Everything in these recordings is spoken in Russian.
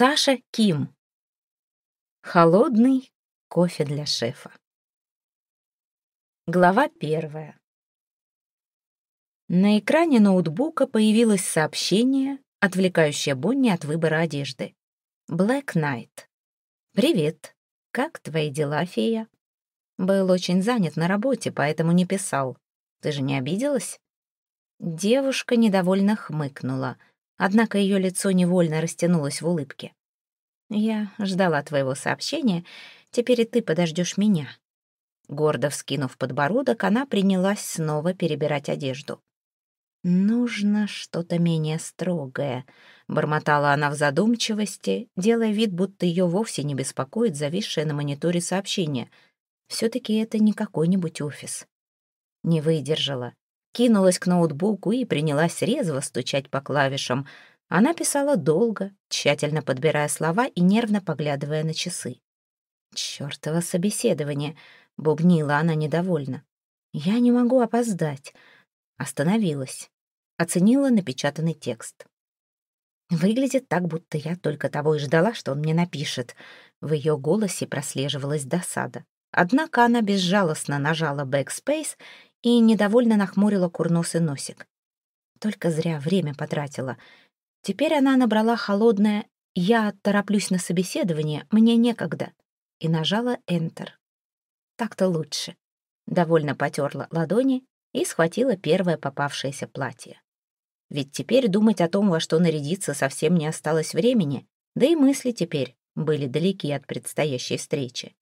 Саша Ким. Холодный кофе для шефа. Глава первая. На экране ноутбука появилось сообщение, отвлекающее Бонни от выбора одежды. Black Knight. «Привет. Как твои дела, фея?» «Был очень занят на работе, поэтому не писал. Ты же не обиделась?» Девушка недовольно хмыкнула — однако ее лицо невольно растянулось в улыбке. «Я ждала твоего сообщения, теперь и ты подождешь меня». Гордо вскинув подбородок, она принялась снова перебирать одежду. «Нужно что-то менее строгое», — бормотала она в задумчивости, делая вид, будто ее вовсе не беспокоит зависшее на мониторе сообщение. все таки это не какой-нибудь офис». Не выдержала кинулась к ноутбуку и принялась резво стучать по клавишам. Она писала долго, тщательно подбирая слова и нервно поглядывая на часы. «Чёртово собеседование!» — бубнила она недовольно. «Я не могу опоздать!» Остановилась. Оценила напечатанный текст. Выглядит так, будто я только того и ждала, что он мне напишет. В её голосе прослеживалась досада. Однако она безжалостно нажала «бэкспейс», и недовольно нахмурила курносый носик. Только зря время потратила. Теперь она набрала холодное «Я тороплюсь на собеседование, мне некогда» и нажала Enter. Так-то лучше. Довольно потерла ладони и схватила первое попавшееся платье. Ведь теперь думать о том, во что нарядиться, совсем не осталось времени, да и мысли теперь были далеки от предстоящей встречи.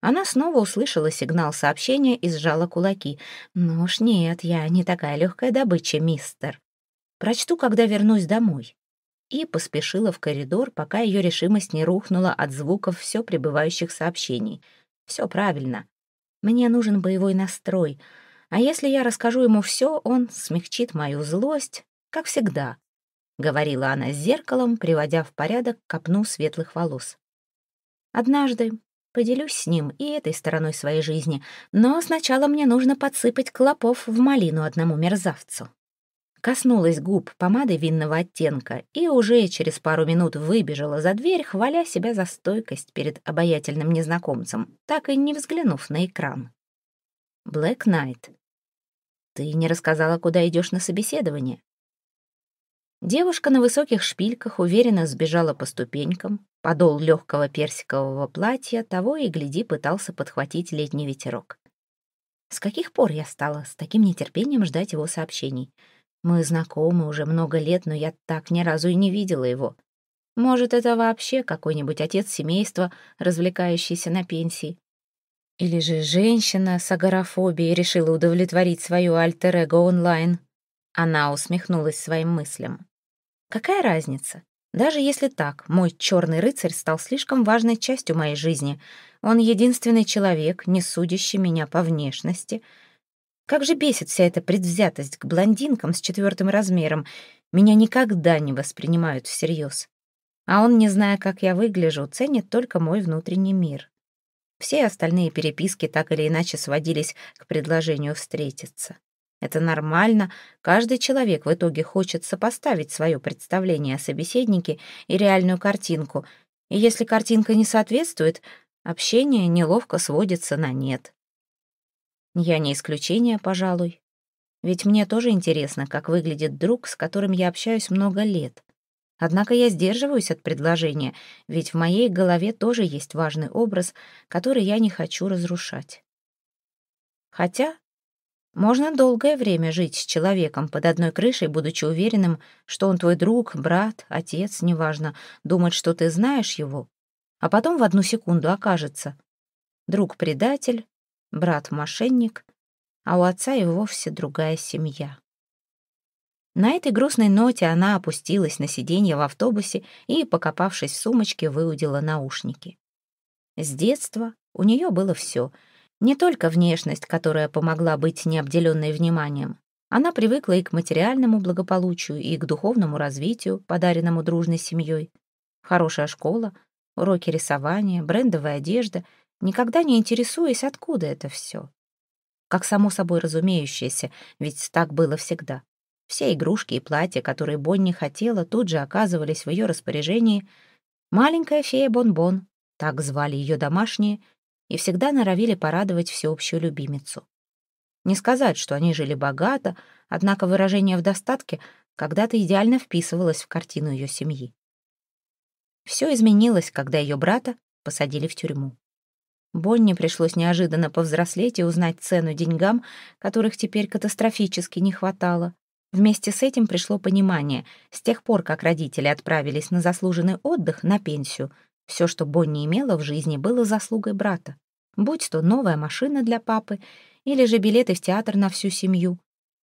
Она снова услышала сигнал сообщения и сжала кулаки. «Ну уж нет, я не такая легкая добыча, мистер. Прочту, когда вернусь домой». И поспешила в коридор, пока ее решимость не рухнула от звуков все прибывающих сообщений. «Все правильно. Мне нужен боевой настрой. А если я расскажу ему все, он смягчит мою злость, как всегда», — говорила она с зеркалом, приводя в порядок копну светлых волос. Однажды, Поделюсь с ним и этой стороной своей жизни, но сначала мне нужно подсыпать клопов в малину одному мерзавцу. Коснулась губ помады винного оттенка и уже через пару минут выбежала за дверь, хваля себя за стойкость перед обаятельным незнакомцем, так и не взглянув на экран. «Блэк Найт, ты не рассказала, куда идешь на собеседование?» Девушка на высоких шпильках уверенно сбежала по ступенькам. Подол легкого персикового платья того и гляди пытался подхватить летний ветерок. С каких пор я стала с таким нетерпением ждать его сообщений? Мы знакомы уже много лет, но я так ни разу и не видела его. Может, это вообще какой-нибудь отец семейства, развлекающийся на пенсии. Или же женщина с агорафобией решила удовлетворить свою альтер-эго онлайн. Она усмехнулась своим мыслям. Какая разница? Даже если так, мой черный рыцарь стал слишком важной частью моей жизни. Он единственный человек, не судящий меня по внешности. Как же бесит вся эта предвзятость к блондинкам с четвертым размером. Меня никогда не воспринимают всерьез. А он, не зная, как я выгляжу, ценит только мой внутренний мир. Все остальные переписки так или иначе сводились к предложению встретиться. Это нормально, каждый человек в итоге хочет сопоставить свое представление о собеседнике и реальную картинку, и если картинка не соответствует, общение неловко сводится на нет. Я не исключение, пожалуй. Ведь мне тоже интересно, как выглядит друг, с которым я общаюсь много лет. Однако я сдерживаюсь от предложения, ведь в моей голове тоже есть важный образ, который я не хочу разрушать. Хотя можно долгое время жить с человеком под одной крышей, будучи уверенным, что он твой друг, брат, отец, неважно, думать, что ты знаешь его, а потом в одну секунду окажется. Друг-предатель, брат-мошенник, а у отца и вовсе другая семья. На этой грустной ноте она опустилась на сиденье в автобусе и, покопавшись в сумочке, выудила наушники. С детства у нее было все — не только внешность, которая помогла быть необделенной вниманием. Она привыкла и к материальному благополучию, и к духовному развитию, подаренному дружной семьей. Хорошая школа, уроки рисования, брендовая одежда, никогда не интересуясь, откуда это все. Как само собой разумеющееся, ведь так было всегда. Все игрушки и платья, которые Бонни хотела, тут же оказывались в ее распоряжении. Маленькая фея Бонбон, -бон, так звали ее домашние, и всегда норовили порадовать всеобщую любимицу. Не сказать, что они жили богато, однако выражение в достатке когда-то идеально вписывалось в картину ее семьи. Все изменилось, когда ее брата посадили в тюрьму. Бонни пришлось неожиданно повзрослеть и узнать цену деньгам, которых теперь катастрофически не хватало. Вместе с этим пришло понимание, с тех пор, как родители отправились на заслуженный отдых, на пенсию — все, что Бонни имела в жизни, было заслугой брата. Будь то новая машина для папы или же билеты в театр на всю семью,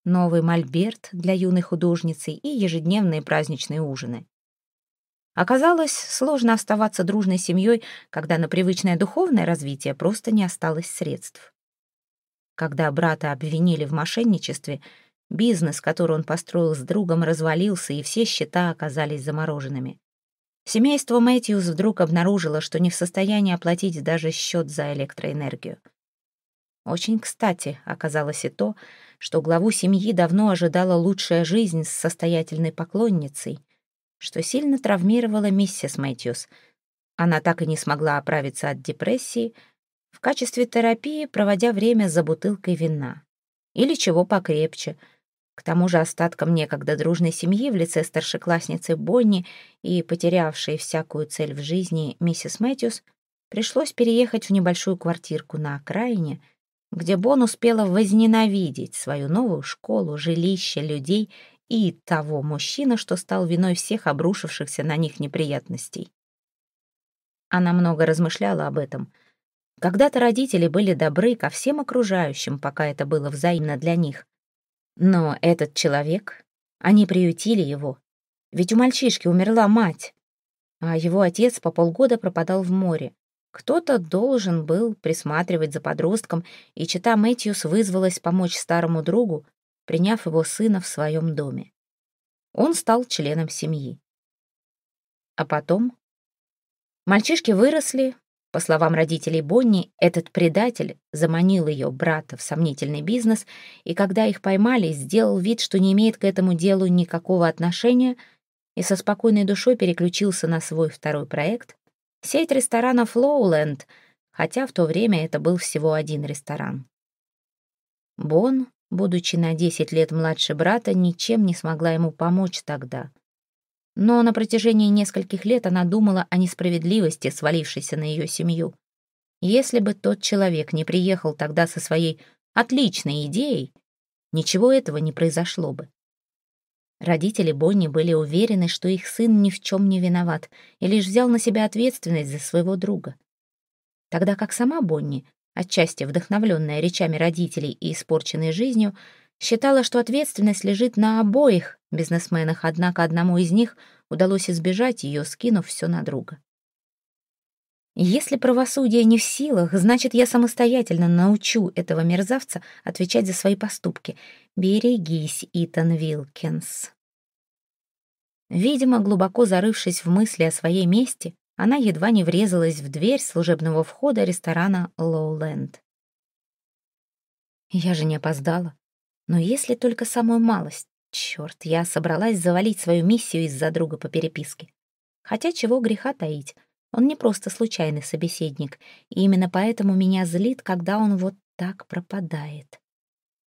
новый мольберт для юной художницы и ежедневные праздничные ужины. Оказалось, сложно оставаться дружной семьей, когда на привычное духовное развитие просто не осталось средств. Когда брата обвинили в мошенничестве, бизнес, который он построил с другом, развалился, и все счета оказались замороженными. Семейство Мэтьюс вдруг обнаружило, что не в состоянии оплатить даже счет за электроэнергию. Очень кстати оказалось и то, что главу семьи давно ожидала лучшая жизнь с состоятельной поклонницей, что сильно травмировала миссис Мэтьюс. Она так и не смогла оправиться от депрессии, в качестве терапии проводя время за бутылкой вина. Или чего покрепче — к тому же остаткам некогда дружной семьи в лице старшеклассницы Бонни и потерявшей всякую цель в жизни миссис Мэтьюс пришлось переехать в небольшую квартирку на окраине, где Бон успела возненавидеть свою новую школу, жилище людей и того мужчина, что стал виной всех обрушившихся на них неприятностей. Она много размышляла об этом. Когда-то родители были добры ко всем окружающим, пока это было взаимно для них. Но этот человек... Они приютили его. Ведь у мальчишки умерла мать. А его отец по полгода пропадал в море. Кто-то должен был присматривать за подростком, и чита Мэтьюс вызвалась помочь старому другу, приняв его сына в своем доме. Он стал членом семьи. А потом Мальчишки выросли, по словам родителей Бонни, этот предатель заманил ее брата в сомнительный бизнес и, когда их поймали, сделал вид, что не имеет к этому делу никакого отношения и со спокойной душой переключился на свой второй проект — сеть ресторанов «Лоуленд», хотя в то время это был всего один ресторан. Бон, будучи на 10 лет младше брата, ничем не смогла ему помочь тогда — но на протяжении нескольких лет она думала о несправедливости, свалившейся на ее семью. Если бы тот человек не приехал тогда со своей отличной идеей, ничего этого не произошло бы. Родители Бонни были уверены, что их сын ни в чем не виноват и лишь взял на себя ответственность за своего друга. Тогда как сама Бонни, отчасти вдохновленная речами родителей и испорченной жизнью, Считала, что ответственность лежит на обоих бизнесменах, однако одному из них удалось избежать ее, скинув все на друга. Если правосудие не в силах, значит, я самостоятельно научу этого мерзавца отвечать за свои поступки. Берегись, Итан Вилкинс. Видимо, глубоко зарывшись в мысли о своей мести, она едва не врезалась в дверь служебного входа ресторана «Лоуленд». «Я же не опоздала», но если только самую малость. Черт, я собралась завалить свою миссию из-за друга по переписке. Хотя чего греха таить. Он не просто случайный собеседник, и именно поэтому меня злит, когда он вот так пропадает.